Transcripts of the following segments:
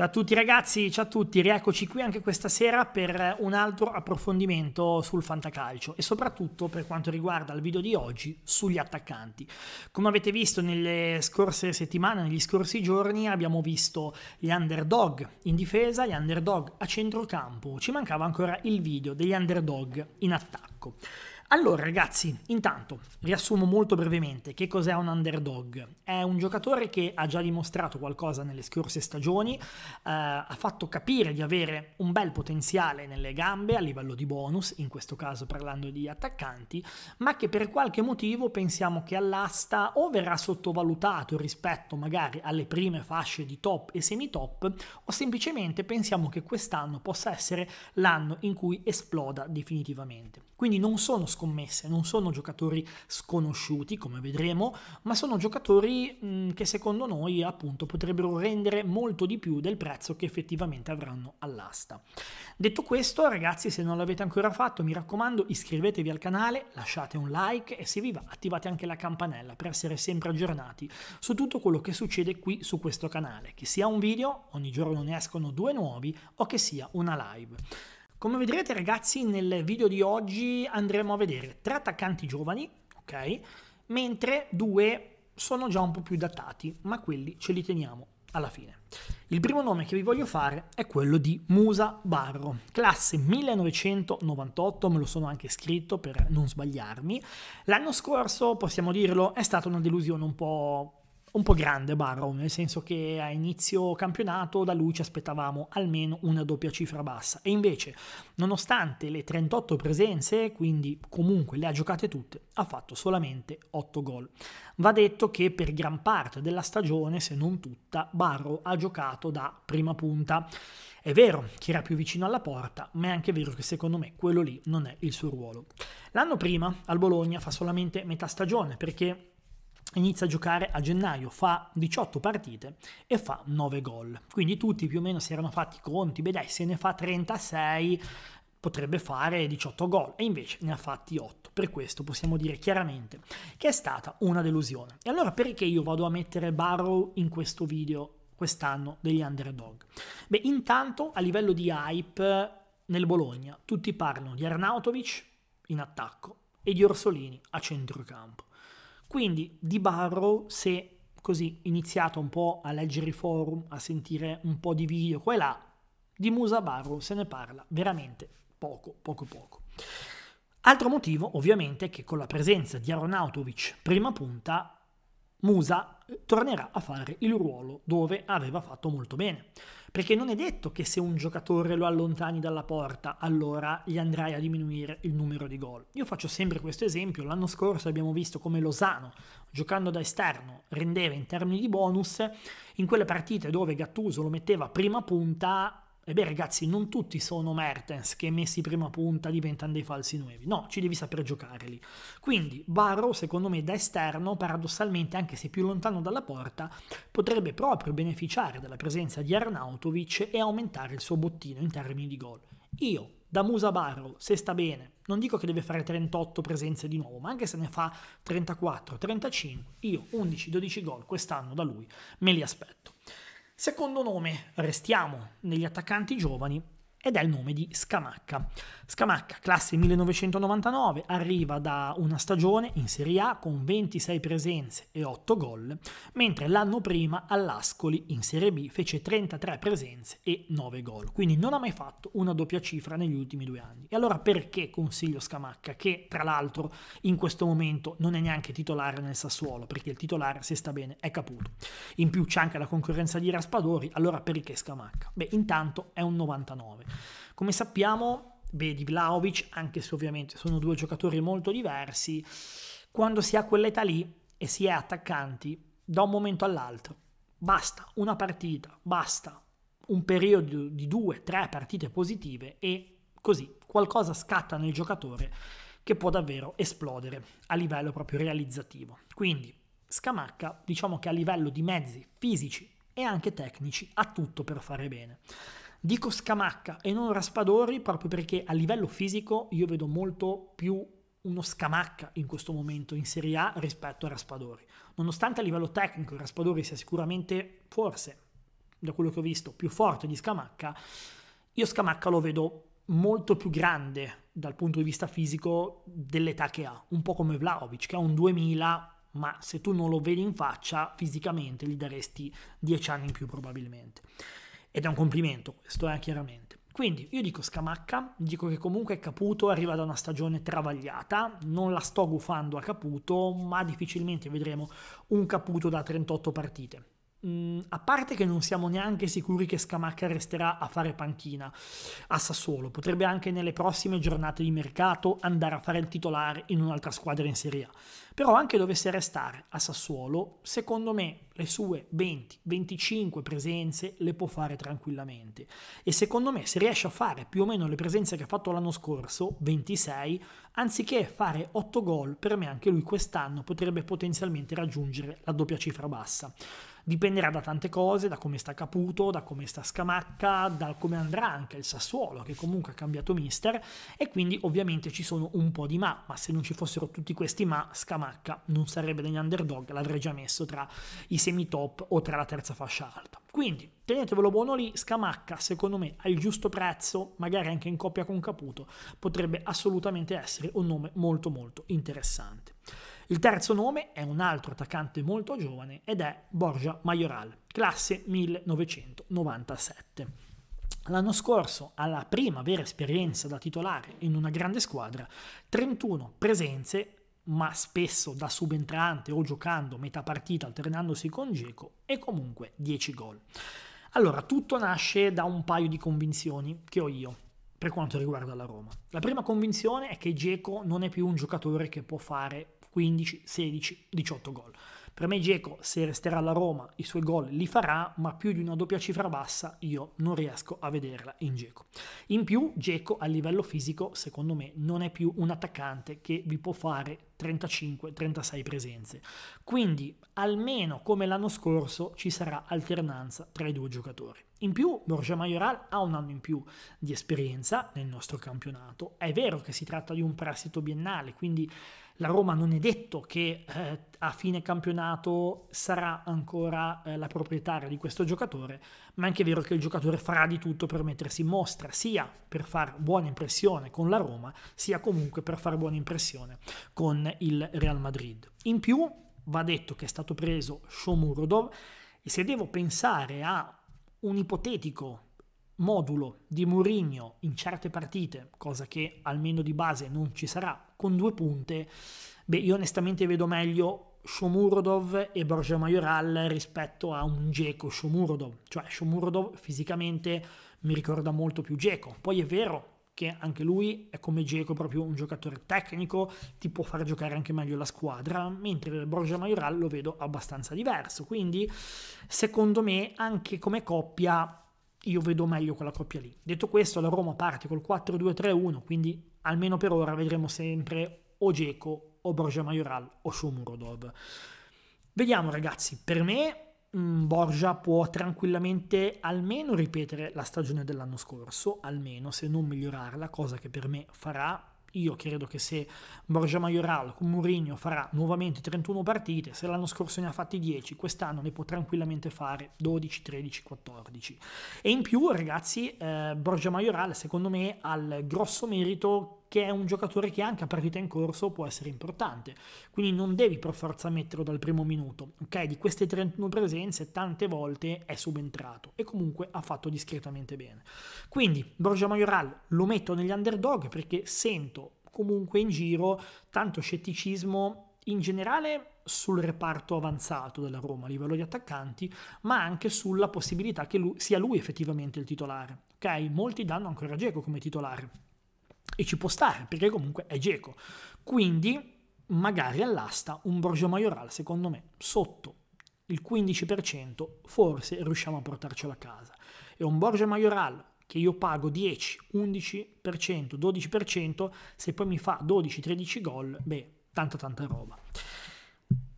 Ciao a tutti ragazzi, ciao a tutti, rieccoci qui anche questa sera per un altro approfondimento sul fantacalcio e soprattutto per quanto riguarda il video di oggi sugli attaccanti. Come avete visto nelle scorse settimane, negli scorsi giorni abbiamo visto gli underdog in difesa, gli underdog a centrocampo, ci mancava ancora il video degli underdog in attacco. Allora ragazzi, intanto riassumo molto brevemente che cos'è un underdog. È un giocatore che ha già dimostrato qualcosa nelle scorse stagioni, eh, ha fatto capire di avere un bel potenziale nelle gambe a livello di bonus, in questo caso parlando di attaccanti, ma che per qualche motivo pensiamo che all'asta o verrà sottovalutato rispetto magari alle prime fasce di top e semi-top o semplicemente pensiamo che quest'anno possa essere l'anno in cui esploda definitivamente. Quindi non sono scontato scommesse, non sono giocatori sconosciuti come vedremo, ma sono giocatori mh, mm, che secondo noi appunto potrebbero rendere molto di più del prezzo che effettivamente avranno all'asta. Detto questo ragazzi se non l'avete ancora fatto mi raccomando iscrivetevi al canale, lasciate un like e se vi va attivate anche la campanella per essere sempre aggiornati su tutto quello che succede qui su questo canale, che sia un video, ogni giorno ne escono due nuovi o che sia una live. Come vedrete ragazzi nel video di oggi andremo a vedere tre attaccanti giovani, ok? Mentre due sono già un po' più datati, ma quelli ce li teniamo alla fine. Il primo nome che vi voglio fare è quello di Musa Barro, classe 1998, me lo sono anche scritto per non sbagliarmi. L'anno scorso, possiamo dirlo, è stata una delusione un po' un po' grande Barrow, nel senso che a inizio campionato da lui ci aspettavamo almeno una doppia cifra bassa e invece nonostante le 38 presenze, quindi comunque le ha giocate tutte, ha fatto solamente 8 gol. Va detto che per gran parte della stagione, se non tutta, Barrow ha giocato da prima punta. È vero che era più vicino alla porta, ma è anche vero che secondo me quello lì non è il suo ruolo. L'anno prima al Bologna fa solamente metà stagione perché inizia a giocare a gennaio, fa 18 partite e fa 9 gol. Quindi tutti più o meno si erano fatti conti, beh dai, se ne fa 36 potrebbe fare 18 gol e invece ne ha fatti 8. Per questo possiamo dire chiaramente che è stata una delusione. E allora perché io vado a mettere Barrow in questo video quest'anno degli underdog? Beh, intanto a livello di hype nel Bologna tutti parlano di Arnautovic in attacco e di Orsolini a centrocampo. Quindi Di Barrow, se così iniziato un po' a leggere i forum, a sentire un po' di video qua e là, di Musa Barrow se ne parla veramente poco, poco, poco. Altro motivo ovviamente è che con la presenza di Aronautovic prima punta, Musa tornerà a fare il ruolo dove aveva fatto molto bene perché non è detto che se un giocatore lo allontani dalla porta, allora gli andrai a diminuire il numero di gol. Io faccio sempre questo esempio, l'anno scorso abbiamo visto come Lozano, giocando da esterno, rendeva in termini di bonus, in quelle partite dove Gattuso lo metteva a prima punta, e beh ragazzi, non tutti sono Mertens che messi prima punta diventano dei falsi nuovi. No, ci devi saper giocare lì. Quindi Barrow, secondo me, da esterno, paradossalmente, anche se più lontano dalla porta, potrebbe proprio beneficiare della presenza di Arnautovic e aumentare il suo bottino in termini di gol. Io, da Musa Barrow, se sta bene, non dico che deve fare 38 presenze di nuovo, ma anche se ne fa 34, 35, io 11-12 gol quest'anno da lui me li aspetto. Secondo nome, restiamo negli attaccanti giovani, ed è il nome di Scamacca. Scamacca, classe 1999, arriva da una stagione in Serie A con 26 presenze e 8 gol, mentre l'anno prima all'Ascoli in Serie B fece 33 presenze e 9 gol, quindi non ha mai fatto una doppia cifra negli ultimi due anni. E allora perché consiglio Scamacca, che tra l'altro in questo momento non è neanche titolare nel Sassuolo, perché il titolare, se sta bene, è Caputo. In più c'è anche la concorrenza di Raspadori, allora perché Scamacca? Beh, intanto è un 99. Come sappiamo, vedi Vlaovic, anche se ovviamente sono due giocatori molto diversi, quando si ha quell'età lì e si è attaccanti, da un momento all'altro, basta una partita, basta un periodo di due, tre partite positive e così qualcosa scatta nel giocatore che può davvero esplodere a livello proprio realizzativo. Quindi Scamacca diciamo che a livello di mezzi fisici e anche tecnici ha tutto per fare bene. Dico Scamacca e non Raspadori proprio perché a livello fisico io vedo molto più uno Scamacca in questo momento in Serie A rispetto a Raspadori. Nonostante a livello tecnico Raspadori sia sicuramente, forse, da quello che ho visto, più forte di Scamacca, io Scamacca lo vedo molto più grande dal punto di vista fisico dell'età che ha, un po' come Vlaovic che ha un 2000, ma se tu non lo vedi in faccia fisicamente gli daresti 10 anni in più probabilmente. Ed è un complimento, questo è eh, chiaramente. Quindi io dico Scamacca, dico che comunque Caputo arriva da una stagione travagliata, non la sto gufando a Caputo, ma difficilmente vedremo un Caputo da 38 partite. Mm, a parte che non siamo neanche sicuri che Scamacca resterà a fare panchina a Sassuolo, potrebbe anche nelle prossime giornate di mercato andare a fare il titolare in un'altra squadra in Serie A. Però anche dovesse restare a Sassuolo, secondo me le sue 20-25 presenze le può fare tranquillamente. E secondo me se riesce a fare più o meno le presenze che ha fatto l'anno scorso, 26, anziché fare 8 gol, per me anche lui quest'anno potrebbe potenzialmente raggiungere la doppia cifra bassa dipenderà da tante cose, da come sta Caputo, da come sta Scamacca, da come andrà anche il Sassuolo che comunque ha cambiato mister e quindi ovviamente ci sono un po' di ma, ma se non ci fossero tutti questi ma Scamacca non sarebbe degli underdog, l'avrei già messo tra i semi-top o tra la terza fascia alta. Quindi tenetevelo buono lì, Scamacca secondo me al giusto prezzo, magari anche in coppia con Caputo, potrebbe assolutamente essere un nome molto molto interessante. Il terzo nome è un altro attaccante molto giovane ed è Borgia Majoral, classe 1997. L'anno scorso, ha la prima vera esperienza da titolare in una grande squadra, 31 presenze, ma spesso da subentrante o giocando metà partita alternandosi con Geco e comunque 10 gol. Allora, tutto nasce da un paio di convinzioni che ho io per quanto riguarda la Roma. La prima convinzione è che Geco non è più un giocatore che può fare 15, 16, 18 gol. Per me Geco, se resterà alla Roma, i suoi gol li farà, ma più di una doppia cifra bassa io non riesco a vederla in Geco. In più, Geco a livello fisico, secondo me, non è più un attaccante che vi può fare 35-36 presenze. Quindi, almeno come l'anno scorso, ci sarà alternanza tra i due giocatori. In più, Borja Majoral ha un anno in più di esperienza nel nostro campionato. È vero che si tratta di un prestito biennale, quindi la Roma non è detto che eh, a fine campionato sarà ancora eh, la proprietaria di questo giocatore, ma è anche vero che il giocatore farà di tutto per mettersi in mostra, sia per far buona impressione con la Roma, sia comunque per far buona impressione con il Real Madrid. In più va detto che è stato preso Shomurodov e se devo pensare a un ipotetico modulo di Mourinho in certe partite, cosa che almeno di base non ci sarà, con due punte, beh, io onestamente vedo meglio Shomurodov e Borja Majoral rispetto a un Geco Shomurodov, cioè Shomurodov fisicamente mi ricorda molto più Geco. Poi è vero che anche lui è come Geco proprio un giocatore tecnico, ti può far giocare anche meglio la squadra, mentre Borja Majoral lo vedo abbastanza diverso, quindi secondo me anche come coppia io vedo meglio quella coppia lì. Detto questo, la Roma parte col 4-2-3-1, quindi almeno per ora vedremo sempre o Geco o Borgia Majoral o Shomurodov. Vediamo ragazzi, per me mm, Borgia può tranquillamente almeno ripetere la stagione dell'anno scorso, almeno se non migliorarla, cosa che per me farà io credo che se Borgia Majoral con Mourinho farà nuovamente 31 partite, se l'anno scorso ne ha fatti 10, quest'anno ne può tranquillamente fare 12, 13, 14. E in più, ragazzi, eh, Borgia Majoral secondo me ha il grosso merito che è un giocatore che anche a partita in corso può essere importante. Quindi non devi per forza metterlo dal primo minuto. Ok, di queste 31 presenze tante volte è subentrato e comunque ha fatto discretamente bene. Quindi Borgia Majoral lo metto negli underdog perché sento comunque in giro tanto scetticismo in generale sul reparto avanzato della Roma a livello di attaccanti, ma anche sulla possibilità che lui, sia lui effettivamente il titolare. Ok, molti danno ancora Geco come titolare e ci può stare, perché comunque è Geco. Quindi magari all'asta un Borgio Maioral, secondo me, sotto il 15%, forse riusciamo a portarcelo a casa. E un Borgio Maioral che io pago 10, 11%, 12%, se poi mi fa 12-13 gol, beh, tanta tanta roba.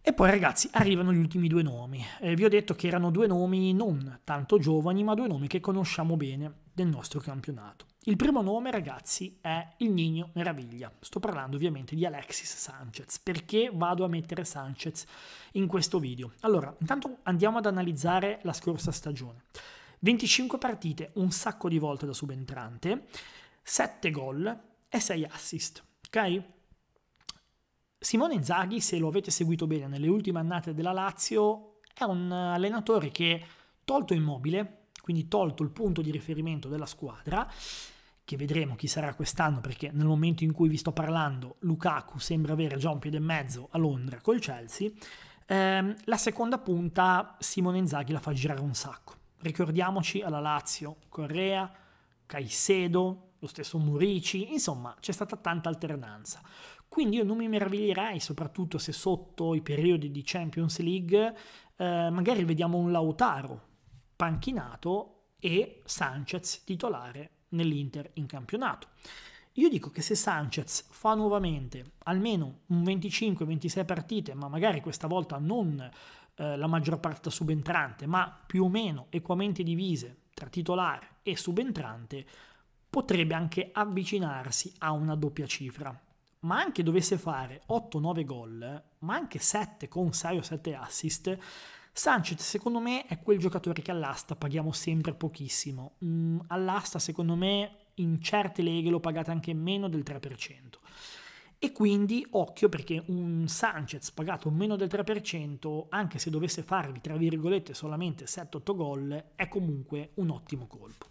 E poi ragazzi arrivano gli ultimi due nomi. Eh, vi ho detto che erano due nomi non tanto giovani, ma due nomi che conosciamo bene del nostro campionato. Il primo nome, ragazzi, è il Nino Meraviglia. Sto parlando ovviamente di Alexis Sanchez. Perché vado a mettere Sanchez in questo video? Allora, intanto andiamo ad analizzare la scorsa stagione. 25 partite, un sacco di volte da subentrante, 7 gol e 6 assist. Ok? Simone Zaghi, se lo avete seguito bene nelle ultime annate della Lazio, è un allenatore che, tolto immobile, quindi tolto il punto di riferimento della squadra, che vedremo chi sarà quest'anno perché nel momento in cui vi sto parlando Lukaku sembra avere già un piede e mezzo a Londra col Chelsea, ehm, la seconda punta Simone Inzaghi la fa girare un sacco. Ricordiamoci alla Lazio, Correa, Caicedo, lo stesso Murici, insomma c'è stata tanta alternanza. Quindi io non mi meraviglierei, soprattutto se sotto i periodi di Champions League, eh, magari vediamo un Lautaro panchinato e Sanchez titolare nell'Inter in campionato. Io dico che se Sanchez fa nuovamente almeno un 25-26 partite, ma magari questa volta non eh, la maggior parte subentrante, ma più o meno equamente divise tra titolare e subentrante, potrebbe anche avvicinarsi a una doppia cifra. Ma anche dovesse fare 8-9 gol, ma anche 7 con 6 o 7 assist, Sanchez secondo me è quel giocatore che all'asta paghiamo sempre pochissimo, mm, all'asta secondo me in certe leghe lo pagate anche meno del 3%. E quindi occhio perché un Sanchez pagato meno del 3%, anche se dovesse farvi tra virgolette solamente 7-8 gol, è comunque un ottimo colpo.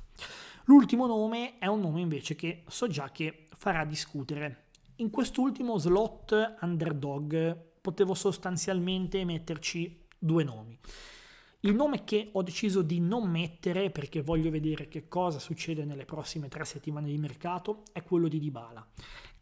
L'ultimo nome è un nome invece che so già che farà discutere. In quest'ultimo slot underdog potevo sostanzialmente metterci due nomi. Il nome che ho deciso di non mettere perché voglio vedere che cosa succede nelle prossime tre settimane di mercato è quello di Dybala,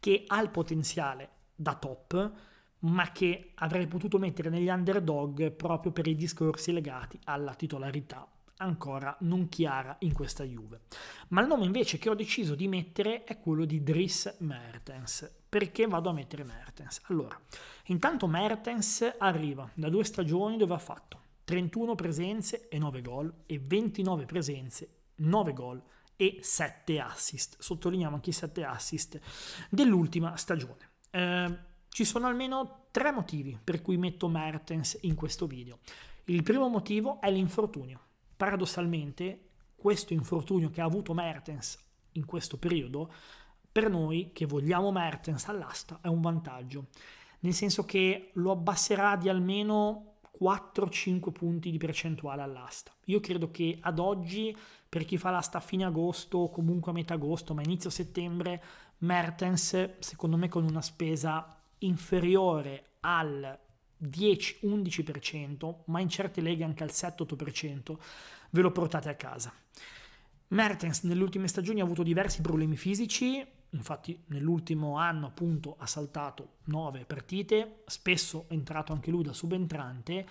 che ha il potenziale da top, ma che avrei potuto mettere negli underdog proprio per i discorsi legati alla titolarità ancora non chiara in questa Juve. Ma il nome invece che ho deciso di mettere è quello di Dries Mertens, perché vado a mettere Mertens? Allora, intanto Mertens arriva da due stagioni dove ha fatto 31 presenze e 9 gol e 29 presenze, 9 gol e 7 assist. Sottolineiamo anche i 7 assist dell'ultima stagione. Eh, ci sono almeno tre motivi per cui metto Mertens in questo video. Il primo motivo è l'infortunio. Paradossalmente, questo infortunio che ha avuto Mertens in questo periodo per noi che vogliamo Mertens all'asta è un vantaggio, nel senso che lo abbasserà di almeno 4-5 punti di percentuale all'asta. Io credo che ad oggi, per chi fa l'asta a fine agosto o comunque a metà agosto, ma inizio settembre, Mertens, secondo me con una spesa inferiore al 10-11%, ma in certe leghe anche al 7-8%, ve lo portate a casa. Mertens nelle ultime stagioni ha avuto diversi problemi fisici, infatti nell'ultimo anno appunto ha saltato 9 partite, spesso è entrato anche lui da subentrante,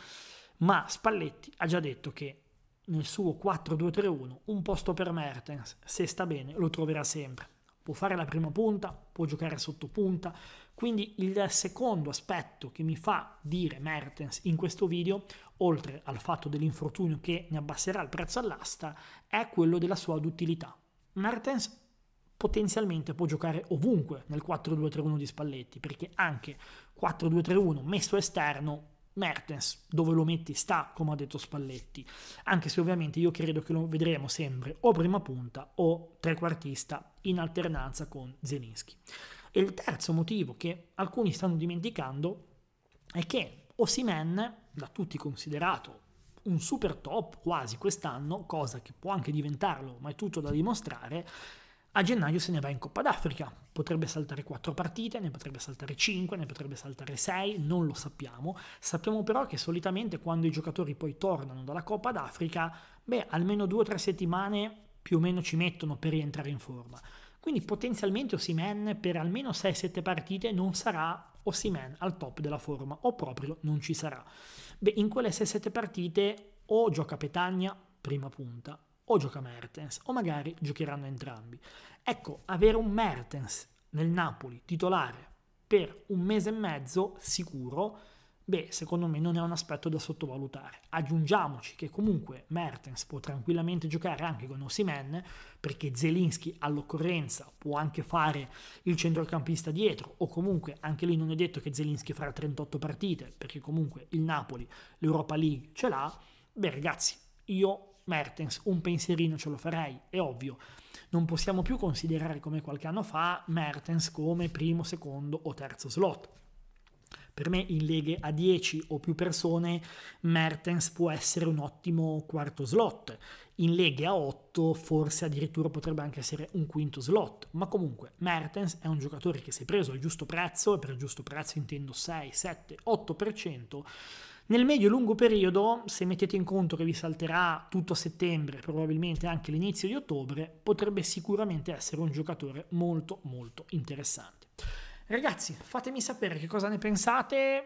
ma Spalletti ha già detto che nel suo 4-2-3-1 un posto per Mertens, se sta bene, lo troverà sempre. Può fare la prima punta, può giocare sotto punta, quindi il secondo aspetto che mi fa dire Mertens in questo video, oltre al fatto dell'infortunio che ne abbasserà il prezzo all'asta, è quello della sua duttilità. Mertens potenzialmente può giocare ovunque nel 4-2-3-1 di Spalletti, perché anche 4-2-3-1 messo esterno Mertens, dove lo metti, sta, come ha detto Spalletti, anche se ovviamente io credo che lo vedremo sempre o prima punta o trequartista in alternanza con Zelinski. E il terzo motivo che alcuni stanno dimenticando è che Osimen, da tutti considerato un super top quasi quest'anno, cosa che può anche diventarlo, ma è tutto da dimostrare, a gennaio se ne va in Coppa d'Africa, potrebbe saltare 4 partite, ne potrebbe saltare 5, ne potrebbe saltare 6, non lo sappiamo, sappiamo però che solitamente quando i giocatori poi tornano dalla Coppa d'Africa, beh, almeno 2-3 settimane più o meno ci mettono per rientrare in forma. Quindi potenzialmente Osimen per almeno 6-7 partite non sarà Osimen al top della forma o proprio non ci sarà. Beh, in quelle 6-7 partite o gioca Petagna, prima punta, o gioca Mertens o magari giocheranno entrambi. Ecco, avere un Mertens nel Napoli titolare per un mese e mezzo sicuro, beh, secondo me non è un aspetto da sottovalutare. Aggiungiamoci che comunque Mertens può tranquillamente giocare anche con Osimen, perché Zelinski all'occorrenza può anche fare il centrocampista dietro, o comunque anche lì non è detto che Zelinski farà 38 partite, perché comunque il Napoli l'Europa League ce l'ha. Beh, ragazzi, io Mertens, un pensierino ce lo farei, è ovvio. Non possiamo più considerare come qualche anno fa Mertens come primo, secondo o terzo slot. Per me in leghe a 10 o più persone Mertens può essere un ottimo quarto slot, in leghe a 8 forse addirittura potrebbe anche essere un quinto slot, ma comunque Mertens è un giocatore che se preso al giusto prezzo, e per giusto prezzo intendo 6, 7, 8%, nel medio-lungo periodo, se mettete in conto che vi salterà tutto settembre, probabilmente anche l'inizio di ottobre, potrebbe sicuramente essere un giocatore molto molto interessante. Ragazzi, fatemi sapere che cosa ne pensate,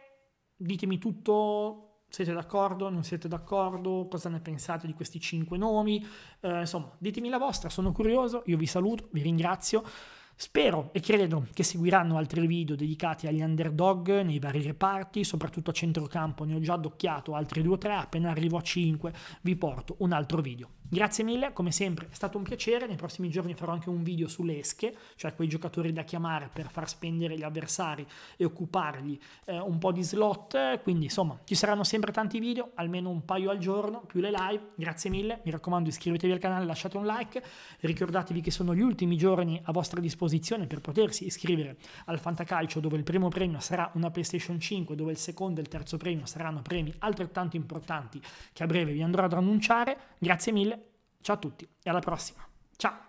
ditemi tutto, siete d'accordo, non siete d'accordo, cosa ne pensate di questi cinque nomi, eh, insomma, ditemi la vostra, sono curioso, io vi saluto, vi ringrazio. Spero e credo che seguiranno altri video dedicati agli underdog nei vari reparti, soprattutto a centrocampo ne ho già addocchiato altri 2 o 3, appena arrivo a 5 vi porto un altro video. Grazie mille, come sempre è stato un piacere, nei prossimi giorni farò anche un video sulle esche, cioè quei giocatori da chiamare per far spendere gli avversari e occupargli eh, un po' di slot, quindi insomma ci saranno sempre tanti video, almeno un paio al giorno, più le live, grazie mille, mi raccomando iscrivetevi al canale, lasciate un like, ricordatevi che sono gli ultimi giorni a vostra disposizione per potersi iscrivere al Fantacalcio dove il primo premio sarà una PlayStation 5, dove il secondo e il terzo premio saranno premi altrettanto importanti che a breve vi andrò ad annunciare, grazie mille Ciao a tutti e alla prossima. Ciao!